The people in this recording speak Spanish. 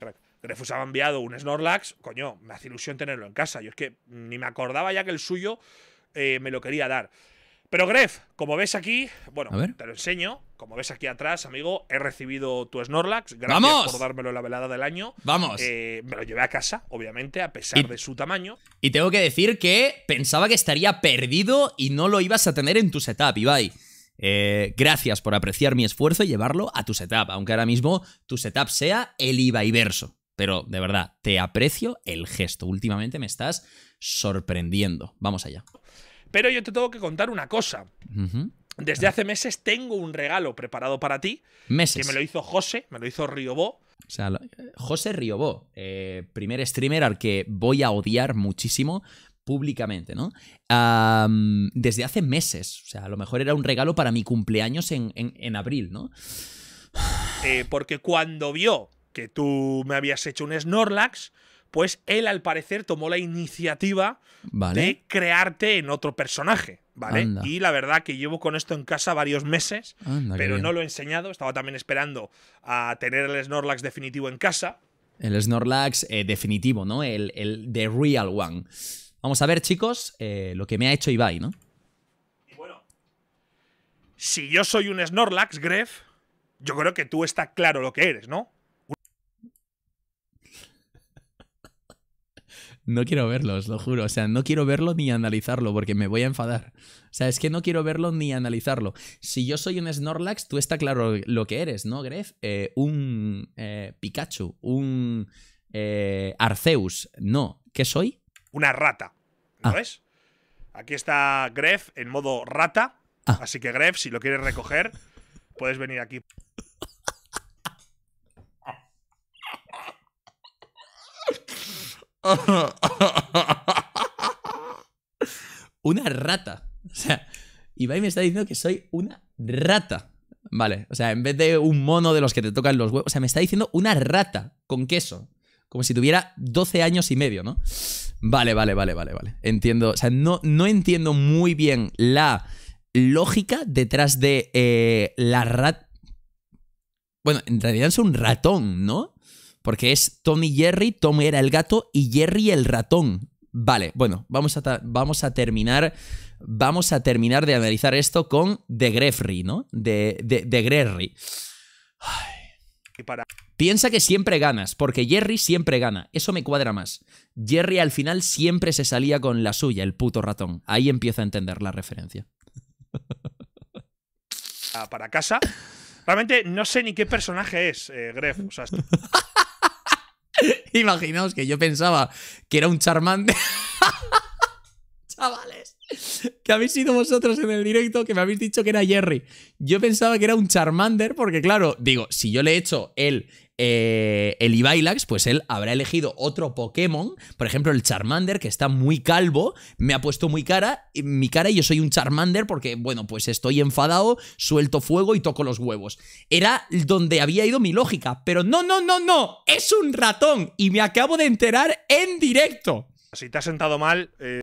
Refusaba Grefus enviado un Snorlax. Coño, me hace ilusión tenerlo en casa. Yo es que ni me acordaba ya que el suyo eh, me lo quería dar. Pero Gref, como ves aquí, bueno, te lo enseño. Como ves aquí atrás, amigo, he recibido tu Snorlax. Gracias por dármelo la velada del año. Vamos. Eh, me lo llevé a casa, obviamente, a pesar de su tamaño. Y tengo que decir que pensaba que estaría perdido y no lo ibas a tener en tu setup, Ibai. Eh, gracias por apreciar mi esfuerzo y llevarlo a tu setup, aunque ahora mismo tu setup sea el Ibaiverso. Pero de verdad, te aprecio el gesto. Últimamente me estás sorprendiendo. Vamos allá. Pero yo te tengo que contar una cosa. Desde hace meses tengo un regalo preparado para ti. Meses. Que me lo hizo José, me lo hizo Riobó. Eh, José Riobó, eh, primer streamer al que voy a odiar muchísimo públicamente, ¿no? desde hace meses. O sea, a lo mejor era un regalo para mi cumpleaños en, abril, ¿no? Eh, porque cuando vio que tú me habías hecho un Snorlax, pues él al parecer tomó la iniciativa de crearte en otro personaje. ¿Vale? Y la verdad que llevo con esto en casa varios meses, pero no lo he enseñado. Estaba también esperando a tener el Snorlax definitivo en casa. El Snorlax eh, definitivo, ¿no? El, el The Real One. Vamos a ver, chicos, eh, lo que me ha hecho Ibai, ¿no? bueno, si yo soy un Snorlax, Gref, yo creo que tú está claro lo que eres, ¿no? No quiero verlo, os lo juro. O sea, no quiero verlo ni analizarlo porque me voy a enfadar. O sea, es que no quiero verlo ni analizarlo. Si yo soy un Snorlax, tú está claro lo que eres, ¿no, Gref? Eh, un eh, Pikachu, un Arceus. No, ¿qué soy? Una rata. Ah. ves? Aquí está Gref en modo rata. Ah. Así que Gref, si lo quieres recoger, puedes venir aquí. una rata. O sea, Ibai me está diciendo que soy una rata. Vale, o sea, en vez de un mono de los que te tocan los huevos, o sea, me está diciendo una rata con queso como si tuviera 12 años y medio, ¿no? Vale, vale, vale, vale, vale. Entiendo, o sea, no, no entiendo muy bien la lógica detrás de eh, la rat... Bueno, en realidad es un ratón, ¿no? Porque es Tom y Jerry, Tom era el gato y Jerry el ratón. Vale, bueno, vamos a, vamos a terminar vamos a terminar de analizar esto con The Grefry, ¿no? De, de, de Piensa que siempre ganas, porque Jerry siempre gana. Eso me cuadra más. Jerry al final siempre se salía con la suya, el puto ratón. Ahí empiezo a entender la referencia. Ah, para casa. Realmente no sé ni qué personaje es, eh, Imaginaos que yo pensaba que era un charmante chavales, que habéis sido vosotros en el directo que me habéis dicho que era Jerry. Yo pensaba que era un Charmander, porque claro, digo, si yo le he hecho el, eh, el pues él habrá elegido otro Pokémon. Por ejemplo, el Charmander, que está muy calvo, me ha puesto muy cara, mi cara y yo soy un Charmander porque, bueno, pues estoy enfadado, suelto fuego y toco los huevos. Era donde había ido mi lógica, pero no, no, no, no, es un ratón y me acabo de enterar en directo. Si te has sentado mal... Eh,